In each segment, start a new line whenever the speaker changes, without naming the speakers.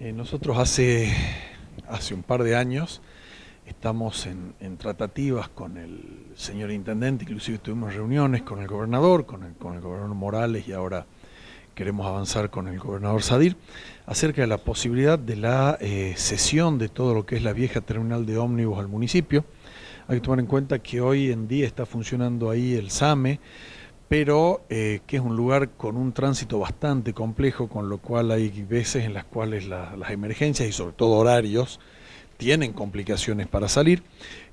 Eh, nosotros hace, hace un par de años estamos en, tratativas con el señor intendente, inclusive tuvimos reuniones con el gobernador, con el, con gobernador Morales y ahora queremos avanzar con el gobernador Sadir, acerca de la posibilidad de la eh, cesión de todo lo que es la vieja terminal de ómnibus al municipio. Hay que tomar en cuenta que hoy en día está funcionando ahí el SAME, pero eh, que es un lugar con un tránsito bastante complejo, con lo cual hay veces en las cuales las emergencias y sobre todo horarios tienen complicaciones para salir.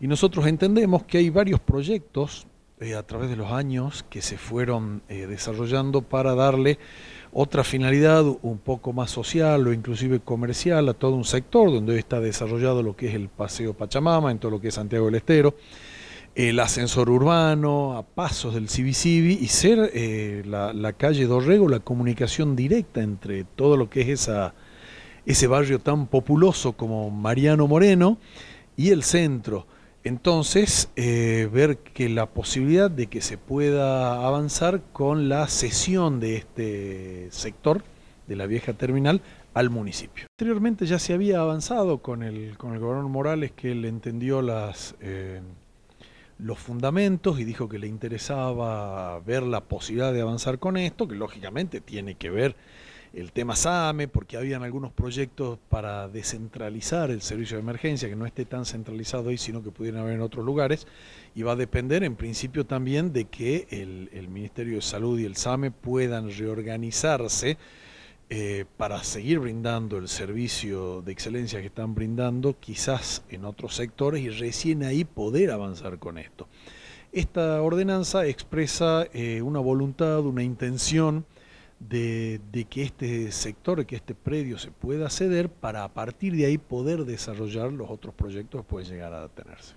Y nosotros entendemos que hay varios proyectos eh, a través de los años que se fueron eh, desarrollando para darle otra finalidad un poco más social o inclusive comercial a todo un sector donde hoy está desarrollado lo que es el Paseo Pachamama, en todo lo que es Santiago del Estero el ascensor urbano, a pasos del CBCB y ser eh, la, calle Dorrego la comunicación directa entre todo lo que es esa, ese barrio tan populoso como Mariano Moreno y el centro. Entonces, eh, ver que la posibilidad de que se pueda avanzar con la cesión de este sector, de la vieja terminal, al municipio. Anteriormente ya se había avanzado con el, con el gobernador Morales que él entendió las... Eh, los fundamentos y dijo que le interesaba ver la posibilidad de avanzar con esto, que lógicamente tiene que ver el tema SAME, porque habían algunos proyectos para descentralizar el servicio de emergencia, que no esté tan centralizado ahí, sino que pudieran haber en otros lugares, y va a depender en principio también de que el, el Ministerio de Salud y el SAME puedan reorganizarse eh, para seguir brindando el servicio de excelencia que están brindando, quizás en otros sectores, y recién ahí poder avanzar con esto. Esta ordenanza expresa eh, una voluntad, una intención de, de, que este sector, que este predio se pueda ceder para a partir de ahí poder desarrollar los otros proyectos que pueden llegar a tenerse.